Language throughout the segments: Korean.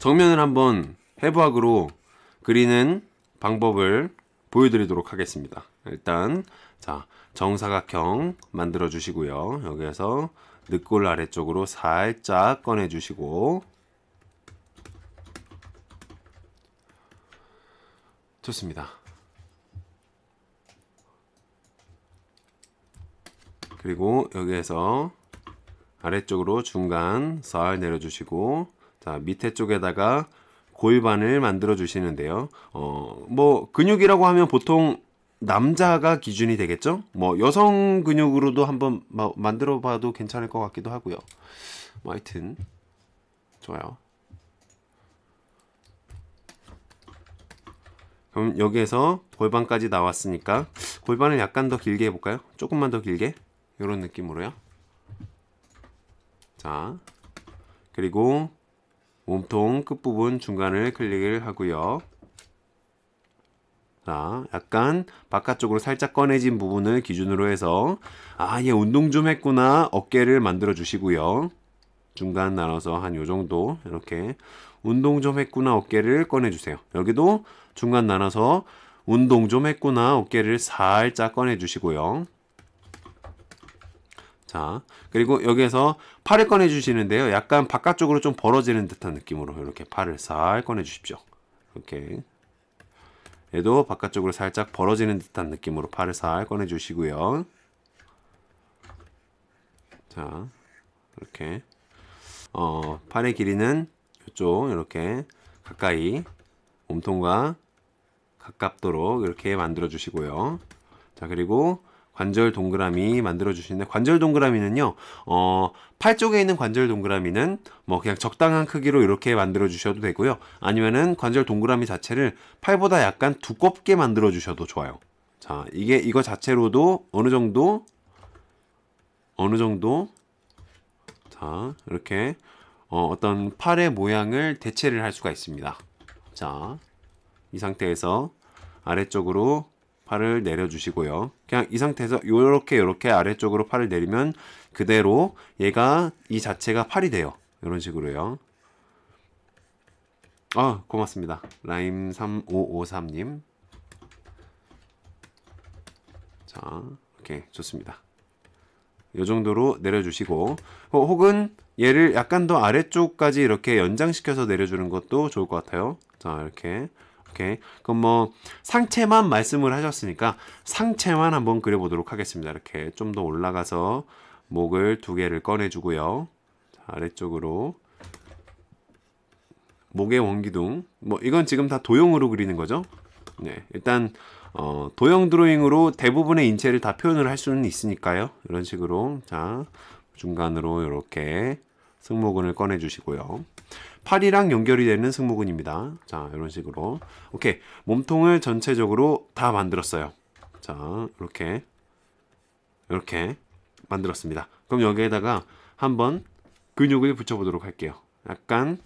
정면을 한번 해부학으로 그리는 방법을 보여드리도록 하겠습니다. 일단 자 정사각형 만들어 주시고요. 여기에서 늑골 아래쪽으로 살짝 꺼내 주시고 좋습니다. 그리고 여기에서 아래쪽으로 중간 살 내려주시고 자, 밑에 쪽에다가 골반을 만들어 주시는데요. 어, 뭐 근육이라고 하면 보통 남자가 기준이 되겠죠? 뭐 여성 근육으로도 한번 만들어 봐도 괜찮을 것 같기도 하고요. 뭐 하여튼 좋아요. 그럼 여기에서 골반까지 나왔으니까 골반을 약간 더 길게 해볼까요? 조금만 더 길게 이런 느낌으로요. 자 그리고 몸통 끝부분 중간을 클릭을 하고요. 자, 약간 바깥쪽으로 살짝 꺼내진 부분을 기준으로 해서 아, 얘 운동 좀 했구나 어깨를 만들어 주시고요. 중간 나눠서 한 요 정도 이렇게 운동 좀 했구나 어깨를 꺼내 주세요. 여기도 중간 나눠서 운동 좀 했구나 어깨를 살짝 꺼내 주시고요. 자, 그리고 여기에서 팔을 꺼내주시는데요. 약간 바깥쪽으로 좀 벌어지는 듯한 느낌으로 이렇게 팔을 살 꺼내주십시오. 이렇게. 얘도 바깥쪽으로 살짝 벌어지는 듯한 느낌으로 팔을 살 꺼내주시고요. 자, 이렇게. 어, 팔의 길이는 이쪽 이렇게 가까이 몸통과 가깝도록 이렇게 만들어 주시고요. 자, 그리고 관절 동그라미 만들어 주시는데 관절 동그라미는요 어, 팔 쪽에 있는 관절 동그라미는 뭐 그냥 적당한 크기로 이렇게 만들어 주셔도 되고요 아니면은 관절 동그라미 자체를 팔보다 약간 두껍게 만들어 주셔도 좋아요 자 이게 이거 자체로도 어느 정도 어느 정도 자 이렇게 어, 어떤 팔의 모양을 대체를 할 수가 있습니다 자 이 상태에서 아래쪽으로 팔을 내려주시고요. 그냥 이 상태에서 요렇게 요렇게 아래쪽으로 팔을 내리면 그대로 얘가 이 자체가 팔이 돼요. 이런 식으로요. 아 고맙습니다. 라임3553님 자 이렇게 좋습니다. 이 정도로 내려주시고 어, 혹은 얘를 약간 더 아래쪽까지 이렇게 연장시켜서 내려주는 것도 좋을 것 같아요. 자 이렇게 오케이. 그럼 뭐 상체만 말씀을 하셨으니까 상체만 한번 그려보도록 하겠습니다. 이렇게 좀 더 올라가서 목을 두 개를 꺼내주고요. 아래쪽으로 목의 원기둥. 뭐 이건 지금 다 도형으로 그리는 거죠. 네, 일단 어, 도형 드로잉으로 대부분의 인체를 다 표현을 할 수는 있으니까요. 이런 식으로 자 중간으로 이렇게 승모근을 꺼내주시고요. 팔이랑 연결이 되는 승모근입니다. 자, 이런 식으로. 오케이. 몸통을 전체적으로 다 만들었어요. 자, 이렇게. 이렇게 만들었습니다. 그럼 여기에다가 한번 근육을 붙여보도록 할게요. 약간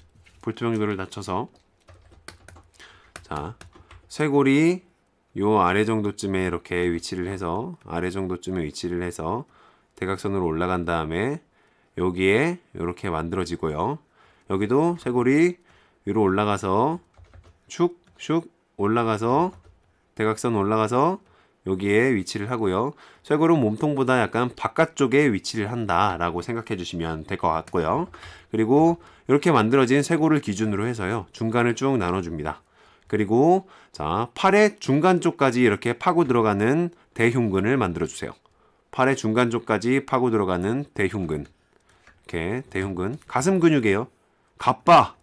볼트명도를 낮춰서 자, 쇄골이 요 아래 정도쯤에 이렇게 위치를 해서 아래 정도쯤에 위치를 해서 대각선으로 올라간 다음에 여기에 이렇게 만들어지고요. 여기도 쇄골이 위로 올라가서 축축 올라가서 대각선 올라가서 여기에 위치를 하고요. 쇄골은 몸통보다 약간 바깥쪽에 위치를 한다라고 생각해 주시면 될 것 같고요. 그리고 이렇게 만들어진 쇄골을 기준으로 해서요. 중간을 쭉 나눠줍니다. 그리고 자 팔의 중간 쪽까지 이렇게 파고 들어가는 대흉근을 만들어 주세요. 팔의 중간 쪽까지 파고 들어가는 대흉근. 이렇게 대흉근 가슴 근육이에요. 갑바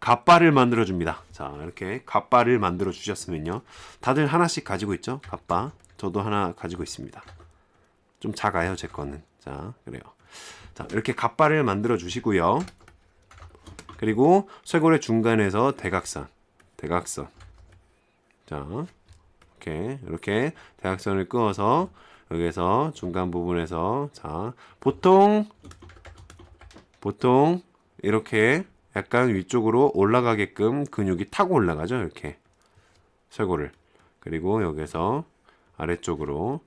갑바를 만들어 줍니다. 자 이렇게 갑바를 만들어 주셨으면요. 다들 하나씩 가지고 있죠? 갑바 저도 하나 가지고 있습니다. 좀 작아요 제 거는. 자 그래요. 자 이렇게 갑바를 만들어 주시고요. 그리고 쇄골의 중간에서 대각선 대각선 자 이렇게 이렇게 대각선을 끄어서 여기에서 중간 부분에서 자 보통 보통 이렇게 약간 위쪽으로 올라가게끔 근육이 타고 올라가죠. 이렇게 쇄골을. 그리고 여기서 아래쪽으로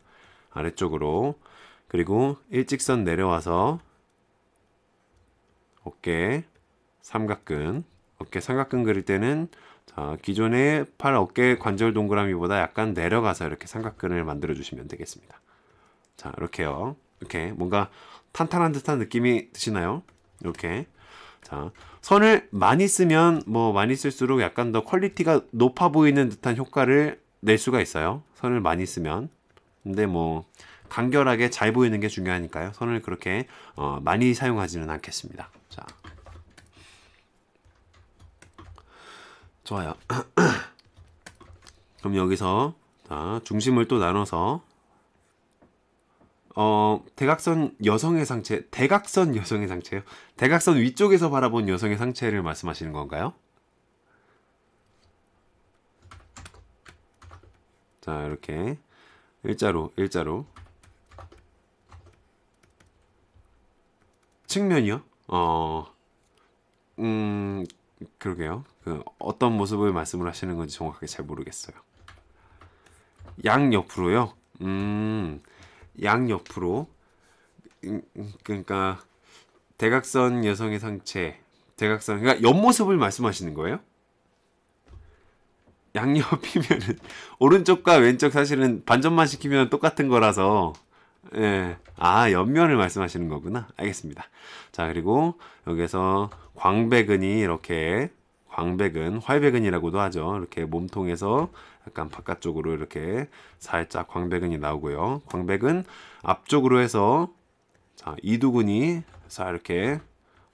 아래쪽으로 그리고 일직선 내려와서 어깨 삼각근 어깨 삼각근 그릴 때는 자, 기존의 팔 어깨 관절 동그라미보다 약간 내려가서 이렇게 삼각근을 만들어 주시면 되겠습니다. 자, 이렇게요. 이렇게 뭔가 탄탄한 듯한 느낌이 드시나요? 이렇게 자 선을 많이 쓰면 뭐 많이 쓸수록 약간 더 퀄리티가 높아 보이는 듯한 효과를 낼 수가 있어요 선을 많이 쓰면 근데 뭐 간결하게 잘 보이는 게 중요하니까요 선을 그렇게 어, 많이 사용하지는 않겠습니다 자 좋아요 그럼 여기서 자, 중심을 또 나눠서 어, 대각선 여성의 상체, 대각선 여성의 상체요? 대각선 위쪽에서 바라본 여성의 상체를 말씀하시는 건가요? 자, 이렇게 일자로, 일자로 측면이요? 어, 음, 그러게요. 그 어떤 모습을 말씀을 하시는 건지 정확하게 잘 모르겠어요. 양 옆으로요. 음, 양옆으로 음, 음, 그러니까 대각선 여성의 상체 대각선 그러니까 옆모습을 말씀하시는 거예요? 양옆이면은 오른쪽과 왼쪽 사실은 반전만 시키면 똑같은 거라서 예. 아, 옆면을 말씀하시는 거구나. 알겠습니다. 자, 그리고 여기서 광배근이 이렇게 광배근, 활배근이라고도 하죠. 이렇게 몸통에서 약간 바깥쪽으로 이렇게 살짝 광배근이 나오고요. 광배근 앞쪽으로 해서 자, 이두근이 자 이렇게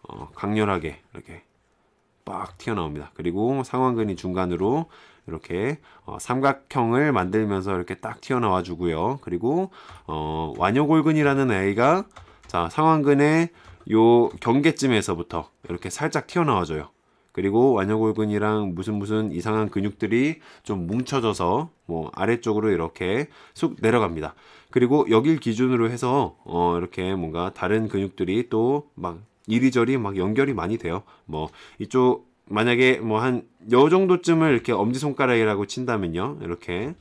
어, 강렬하게 이렇게 빡 튀어나옵니다. 그리고 상완근이 중간으로 이렇게 어, 삼각형을 만들면서 이렇게 딱 튀어나와 주고요. 그리고 어, 완요골근이라는 애가 자 상완근의 요 경계쯤에서부터 이렇게 살짝 튀어나와줘요. 그리고 완요골근이랑 무슨 무슨 이상한 근육들이 좀 뭉쳐져서 뭐 아래쪽으로 이렇게 쑥 내려갑니다. 그리고 여길 기준으로 해서 어 이렇게 뭔가 다른 근육들이 또 막 이리저리 막 연결이 많이 돼요. 뭐 이쪽 만약에 뭐 한 요 정도쯤을 이렇게 엄지손가락이라고 친다면요. 이렇게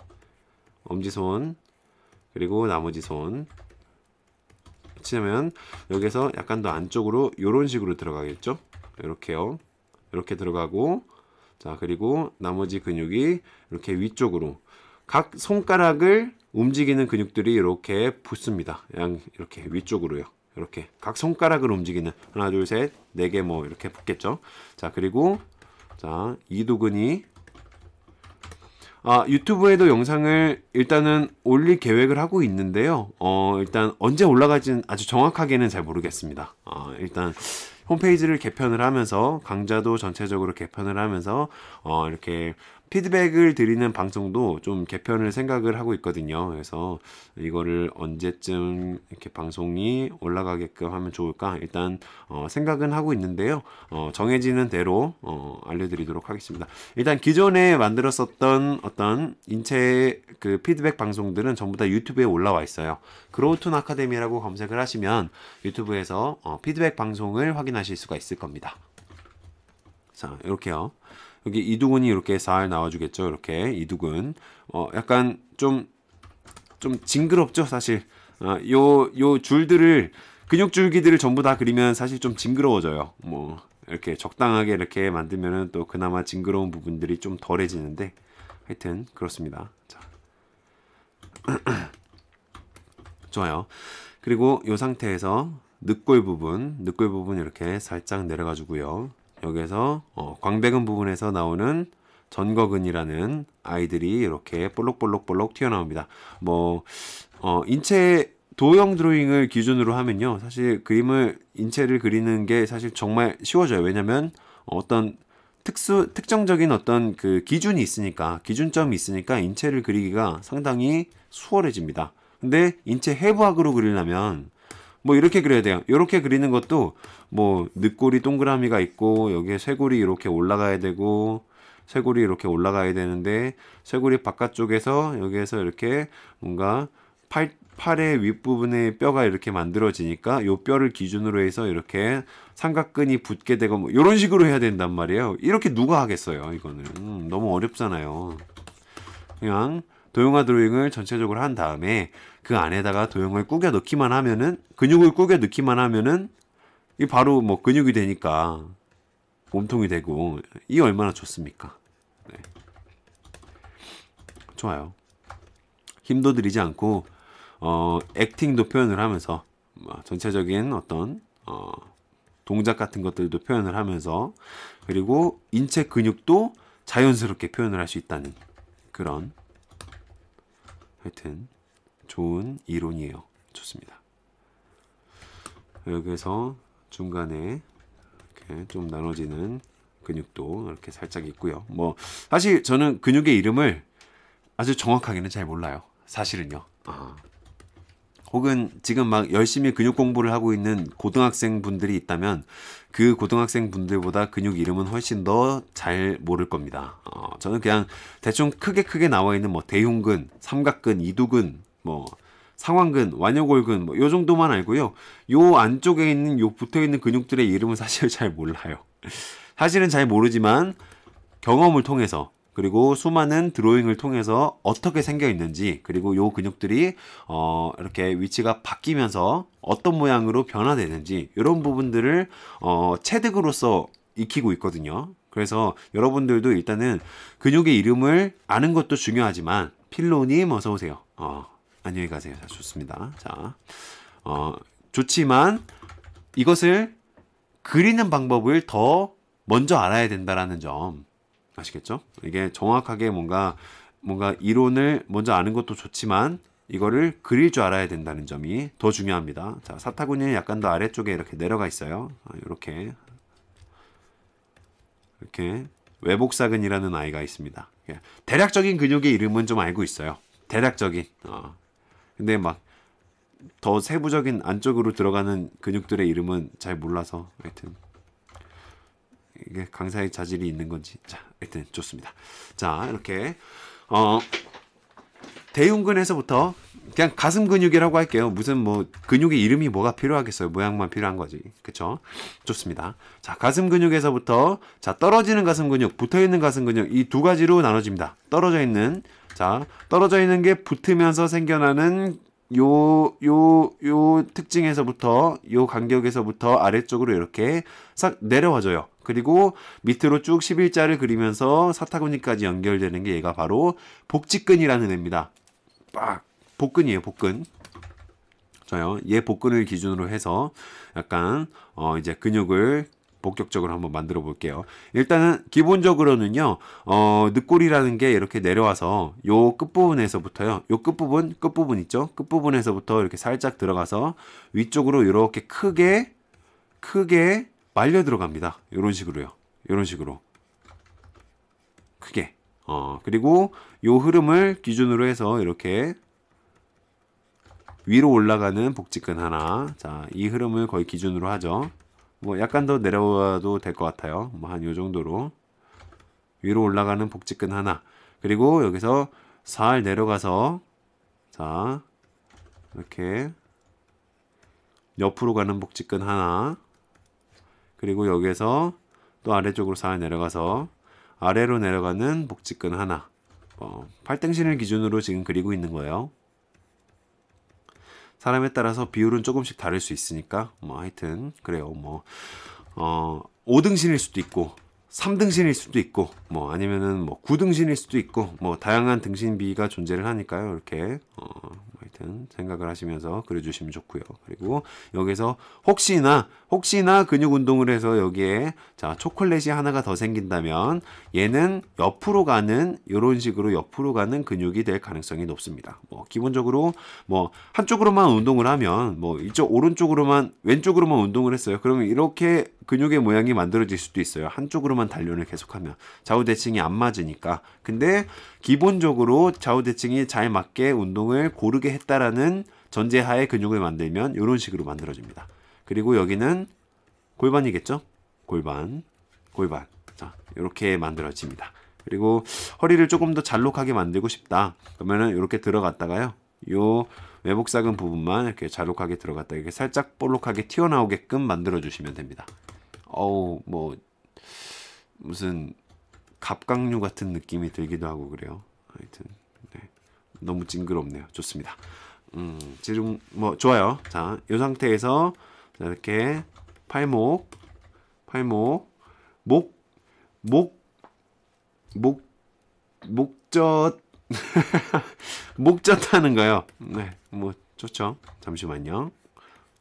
엄지손 그리고 나머지 손 치면 여기서 약간 더 안쪽으로 이런 식으로 들어가겠죠. 이렇게요. 이렇게 들어가고 자 그리고 나머지 근육이 이렇게 위쪽으로 각 손가락을 움직이는 근육들이 이렇게 붙습니다. 양 이렇게 위쪽으로요. 이렇게 각 손가락을 움직이는 하나 둘 셋 네 개 뭐 이렇게 붙겠죠. 자 그리고 자 이두근이 아, 유튜브에도 영상을 일단은 올릴 계획을 하고 있는데요. 어, 일단 언제 올라갈지는 아주 정확하게는 잘 모르겠습니다. 어, 일단 홈페이지를 개편을 하면서 강좌도 전체적으로 개편을 하면서 어, 이렇게 피드백을 드리는 방송도 좀 개편을 생각을 하고 있거든요. 그래서 이거를 언제쯤 이렇게 방송이 올라가게끔 하면 좋을까? 일단 어, 생각은 하고 있는데요. 어, 정해지는 대로 어, 알려드리도록 하겠습니다. 일단 기존에 만들었었던 어떤 인체 그 피드백 방송들은 전부 다 유튜브에 올라와 있어요. 그로우툰 아카데미라고 검색을 하시면 유튜브에서 어, 피드백 방송을 확인하실 수가 있을 겁니다. 자, 이렇게요. 여기 이두근이 이렇게 살 나와주겠죠. 이렇게 이두근. 어, 약간 좀, 좀 징그럽죠. 사실. 어, 요, 요 줄들을, 근육줄기들을 전부 다 그리면 사실 좀 징그러워져요. 뭐, 이렇게 적당하게 이렇게 만들면또 그나마 징그러운 부분들이 좀 덜해지는데, 하여튼, 그렇습니다. 자. 좋아요. 그리고 이 상태에서 늑골 부분, 늑골 부분 이렇게 살짝 내려가지고요. 여기서 에 어, 광배근 부분에서 나오는 전거근이라는 아이들이 이렇게 볼록볼록볼록 튀어나옵니다. 뭐 어, 인체 도형 드로잉을 기준으로 하면요. 사실 그림을 인체를 그리는 게 사실 정말 쉬워져요. 왜냐면 어떤 특수 특정적인 어떤 그 기준이 있으니까 기준점이 있으니까 인체를 그리기가 상당히 수월해집니다. 근데 인체 해부학으로 그리려면 뭐 이렇게 그려야 돼요. 이렇게 그리는 것도 뭐 늑골이 동그라미가 있고 여기에 쇄골이 이렇게 올라가야 되고 쇄골이 이렇게 올라가야 되는데 쇄골이 바깥쪽에서 여기에서 이렇게 뭔가 팔, 팔의 윗부분에 뼈가 이렇게 만들어지니까 요 뼈를 기준으로 해서 이렇게 삼각근이 붙게 되고 뭐 이런 식으로 해야 된단 말이에요. 이렇게 누가 하겠어요. 이거는 음, 너무 어렵잖아요. 그냥 도형화 드로잉을 전체적으로 한 다음에 그 안에다가 도형을 꾸겨 넣기만 하면은 근육을 꾸겨 넣기만 하면은 이 바로 뭐 근육이 되니까 몸통이 되고 이 얼마나 좋습니까? 네. 좋아요. 힘도 들이지 않고 어, 액팅도 표현을 하면서 아, 전체적인 어떤 어, 동작 같은 것들도 표현을 하면서 그리고 인체 근육도 자연스럽게 표현을 할 수 있다는 그런 하여튼 좋은 이론이에요. 좋습니다. 여기서 중간에 이렇게 좀 나눠지는 근육도 이렇게 살짝 있고요. 뭐 사실 저는 근육의 이름을 아주 정확하게는 잘 몰라요. 사실은요. 아. 혹은 지금 막 열심히 근육 공부를 하고 있는 고등학생 분들이 있다면 그 고등학생 분들보다 근육 이름은 훨씬 더 잘 모를 겁니다. 어, 저는 그냥 대충 크게 크게 나와 있는 뭐 대흉근, 삼각근, 이두근, 뭐 상완근, 완요골근 뭐 요 정도만 알고요. 요 안쪽에 있는 요 붙어 있는 근육들의 이름은 사실 잘 몰라요. 사실은 잘 모르지만 경험을 통해서 그리고 수많은 드로잉을 통해서 어떻게 생겨 있는지 그리고 요 근육들이 어 이렇게 위치가 바뀌면서 어떤 모양으로 변화되는지 이런 부분들을 어 체득으로서 익히고 있거든요. 그래서 여러분들도 일단은 근육의 이름을 아는 것도 중요하지만 필로님 어서 오세요. 어, 안녕히 가세요. 자, 좋습니다. 자, 어, 좋지만 이것을 그리는 방법을 더 먼저 알아야 된다라는 점. 아시겠죠? 이게 정확하게 뭔가 뭔가 이론을 먼저 아는 것도 좋지만 이거를 그릴 줄 알아야 된다는 점이 더 중요합니다. 자, 사타구니는 약간 더 아래쪽에 이렇게 내려가 있어요. 이렇게 아, 이렇게 외복사근이라는 아이가 있습니다. 예. 대략적인 근육의 이름은 좀 알고 있어요. 대략적인. 어. 근데 막 더 세부적인 안쪽으로 들어가는 근육들의 이름은 잘 몰라서 하여튼 이게 강사의 자질이 있는 건지 자 일단 좋습니다. 자 이렇게 어 대흉근에서부터 그냥 가슴 근육이라고 할게요. 무슨 뭐 근육의 이름이 뭐가 필요하겠어요. 모양만 필요한 거지. 그쵸? 좋습니다. 자, 가슴 근육에서부터 자, 떨어지는 가슴 근육, 붙어 있는 가슴 근육 이 두 가지로 나눠집니다. 떨어져 있는 자, 떨어져 있는 게 붙으면서 생겨나는 요, 요, 요 특징에서부터 요 간격에서부터 아래쪽으로 이렇게 싹 내려와줘요. 그리고 밑으로 쭉 11자를 그리면서 사타구니까지 연결되는 게 얘가 바로 복직근이라는 애입니다. 빡! 복근이에요, 복근. 저요. 얘 복근을 기준으로 해서 약간 어 이제 근육을 본격적으로 한번 만들어 볼게요. 일단은 기본적으로는요. 어 늑골이라는 게 이렇게 내려와서 요 끝부분에서부터요. 요 끝부분, 끝부분 있죠? 끝부분에서부터 이렇게 살짝 들어가서 위쪽으로 이렇게 크게 크게 말려 들어갑니다. 이런 식으로요. 이런 식으로. 크게. 어, 그리고 요 흐름을 기준으로 해서 이렇게 위로 올라가는 복직근 하나. 자, 이 흐름을 거의 기준으로 하죠. 뭐 약간 더 내려와도 될 것 같아요. 뭐 한 요 정도로. 위로 올라가는 복직근 하나. 그리고 여기서 살 내려가서 자, 이렇게 옆으로 가는 복직근 하나. 그리고 여기에서 또 아래쪽으로 살 내려가서 아래로 내려가는 복직근 하나 어, 팔등신을 기준으로 지금 그리고 있는 거예요. 사람에 따라서 비율은 조금씩 다를 수 있으니까 뭐 하여튼 그래요. 뭐 어, 5등신일 수도 있고 3등신일 수도 있고 뭐 아니면은 뭐 9등신일 수도 있고 뭐 다양한 등신비가 존재를 하니까요. 이렇게 어, 같은 생각을 하시면서 그려주시면 좋고요. 그리고 여기서 혹시나 혹시나 근육 운동을 해서 여기에 자 초콜릿이 하나가 더 생긴다면 얘는 옆으로 가는 이런 식으로 옆으로 가는 근육이 될 가능성이 높습니다. 뭐 기본적으로 뭐 한쪽으로만 운동을 하면 뭐 이쪽 오른쪽으로만 왼쪽으로만 운동을 했어요. 그러면 이렇게 근육의 모양이 만들어질 수도 있어요. 한쪽으로만 단련을 계속하면 좌우대칭이 안 맞으니까. 근데 기본적으로 좌우대칭이 잘 맞게 운동을 고르게 했 작다라는 전제하에 근육을 만들면 이런 식으로 만들어집니다. 그리고 여기는 골반이겠죠? 골반, 골반. 자, 이렇게 만들어집니다. 그리고 허리를 조금 더 잘록하게 만들고 싶다. 그러면은 이렇게 들어갔다가요. 요 외복사근 부분만 이렇게 잘록하게 들어갔다 이렇게 살짝 볼록하게 튀어나오게끔 만들어 주시면 됩니다. 어우 뭐 무슨 갑각류 같은 느낌이 들기도 하고 그래요. 하여튼 네. 너무 징그럽네요. 좋습니다. 음, 지금 뭐 좋아요. 자, 이 상태에서 자, 이렇게 팔목, 팔목, 목, 목, 목, 목젖, 목젖 하는 거요. 네, 뭐 좋죠. 잠시만요.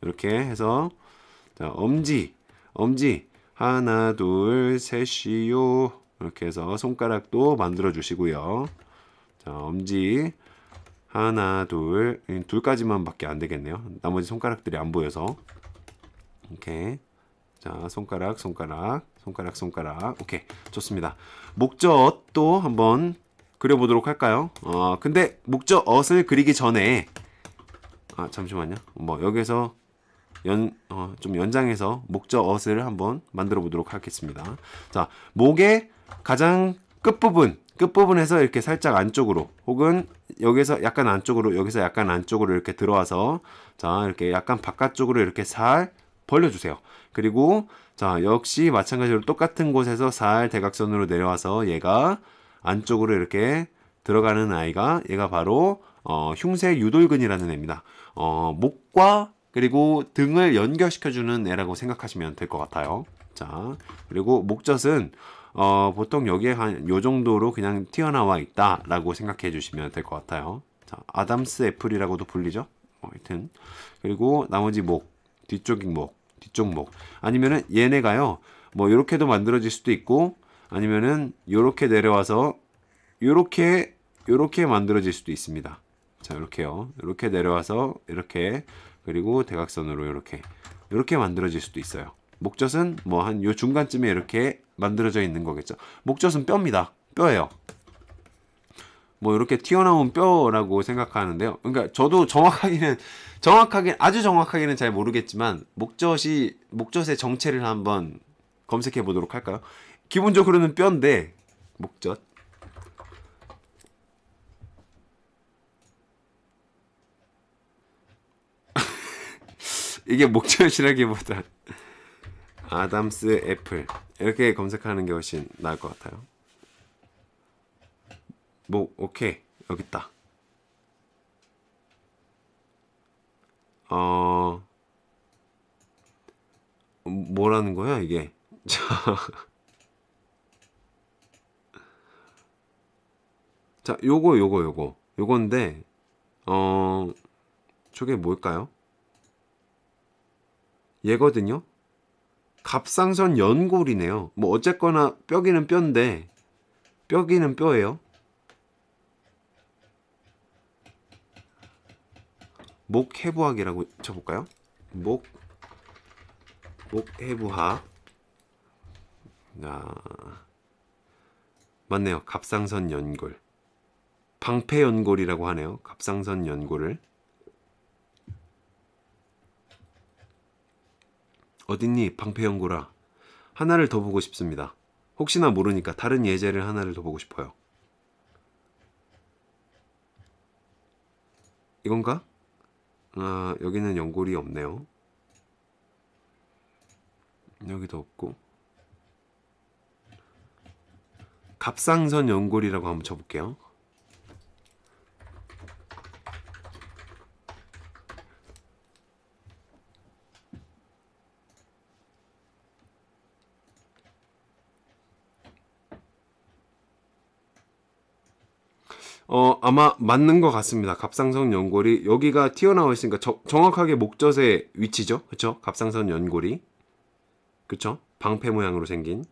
이렇게 해서 자, 엄지, 엄지 하나, 둘, 셋이요. 이렇게 해서 손가락도 만들어 주시고요. 자, 엄지 하나 둘 둘까지만 밖에 안 되겠네요 나머지 손가락들이 안 보여서 이렇게 자 손가락 손가락 손가락 손가락 오케이 좋습니다 목젖 또 한번 그려보도록 할까요 어 근데 목젖을 그리기 전에 아 잠시만요 뭐 여기서 연, 어, 좀 연장해서 목젖을 한번 만들어 보도록 하겠습니다 자 목의 가장 끝부분 끝부분에서 이렇게 살짝 안쪽으로 혹은 여기서 약간 안쪽으로 여기서 약간 안쪽으로 이렇게 들어와서 자 이렇게 약간 바깥쪽으로 이렇게 살 벌려주세요. 그리고 자 역시 마찬가지로 똑같은 곳에서 살 대각선으로 내려와서 얘가 안쪽으로 이렇게 들어가는 아이가 얘가 바로 어, 흉쇄 유돌근이라는 애입니다. 어, 목과 그리고 등을 연결시켜주는 애라고 생각하시면 될 것 같아요. 자 그리고 목젖은 어, 보통 여기에 한 요 정도로 그냥 튀어나와 있다라고 생각해 주시면 될 것 같아요. 자, 아담스 애플이라고도 불리죠. 어, 하여튼 그리고 나머지 목, 뒤쪽 인 목, 뒤쪽 목 아니면은 얘네가요. 뭐 이렇게도 만들어질 수도 있고 아니면은 이렇게 내려와서 이렇게이렇게 만들어질 수도 있습니다. 자, 이렇게요이렇게 내려와서 이렇게 그리고 대각선으로 이렇게이렇게 만들어질 수도 있어요. 목젖은 뭐 한 요 중간쯤에 이렇게 만들어져 있는 거겠죠. 목젖은 뼈입니다. 뼈예요. 뭐 이렇게 튀어나온 뼈라고 생각하는데요. 그러니까 저도 정확하게는 정확하게 아주 정확하게는 잘 모르겠지만 목젖이 목젖의 정체를 한번 검색해 보도록 할까요? 기본적으로는 뼈인데 목젖 이게 목젖이라기보다 아담스 애플 이렇게 검색하는 게 훨씬 나을 것 같아요. 뭐 오케이 여기 있다. 어 뭐라는 거야 이게? 자 자, 요거 요거 요거 요건데 어 저게 뭘까요? 얘거든요. 갑상선 연골이네요. 뭐 어쨌거나 뼈기는 뼈인데 뼈기는 뼈예요. 목 해부학이라고 쳐볼까요? 목, 목 해부학. 아, 맞네요. 갑상선 연골. 방패 연골이라고 하네요. 갑상선 연골을. 어딨니 방패연고라 하나를 더 보고 싶습니다. 혹시나 모르니까 다른 예제를 하나를 더 보고 싶어요. 이건가? 아 여기는 연골이 없네요. 여기도 없고 갑상선 연골이라고 한번 쳐볼게요. 아마 맞는 것 같습니다. 갑상선 연골이 여기가 튀어나와 있으니까 저, 정확하게 목젖의 위치죠. 그렇죠? 갑상선 연골이 그쵸 방패 모양으로 생긴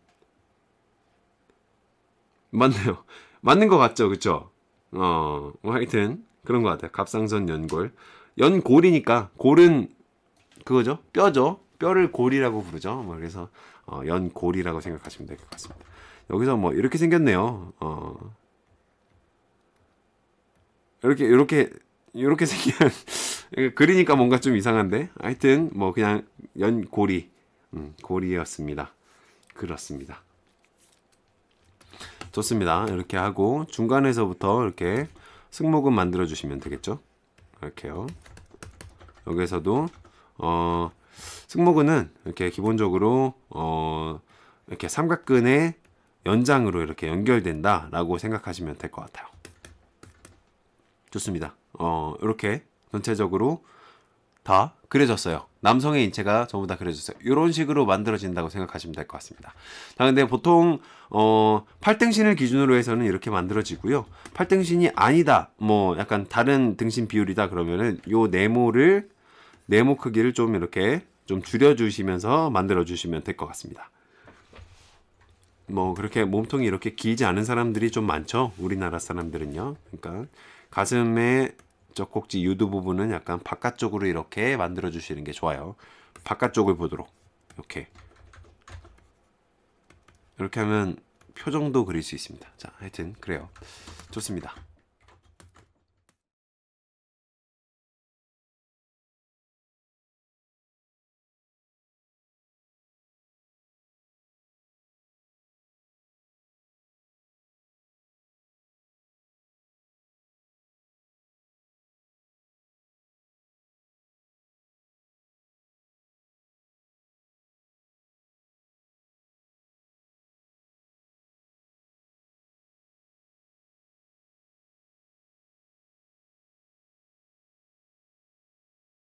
맞네요. 맞는 것 같죠, 그쵸 어, 뭐 하여튼 그런 것 같아요. 갑상선 연골 연골이니까 골은 그거죠. 뼈죠. 뼈를 골이라고 부르죠. 뭐 그래서 어, 연골이라고 생각하시면 될 것 같습니다. 여기서 뭐 이렇게 생겼네요. 어. 이렇게 이렇게 이렇게 생긴 그리니까 뭔가 좀 이상한데 하여튼 뭐 그냥 연고리 음, 고리였습니다. 그렇습니다. 좋습니다. 이렇게 하고 중간에서부터 이렇게 승모근 만들어 주시면 되겠죠? 이렇게요. 여기에서도 어, 승모근은 이렇게 기본적으로 어, 이렇게 삼각근의 연장으로 이렇게 연결된다라고 생각하시면 될 것 같아요. 좋습니다. 어, 이렇게 전체적으로 다 그려졌어요. 남성의 인체가 전부 다 그려졌어요. 이런 식으로 만들어진다고 생각하시면 될 것 같습니다. 자, 근데 보통 어, 팔등신을 기준으로 해서는 이렇게 만들어지고요. 8등신이 아니다, 뭐 약간 다른 등신 비율이다 그러면은 요 네모를 네모 크기를 좀 이렇게 좀 줄여주시면서 만들어주시면 될 것 같습니다. 뭐 그렇게 몸통이 이렇게 길지 않은 사람들이 좀 많죠. 우리나라 사람들은요. 그러니까 가슴의 젖꼭지 유두 부분은 약간 바깥쪽으로 이렇게 만들어 주시는 게 좋아요. 바깥쪽을 보도록 이렇게 이렇게 하면 표정도 그릴 수 있습니다. 자, 하여튼 그래요. 좋습니다.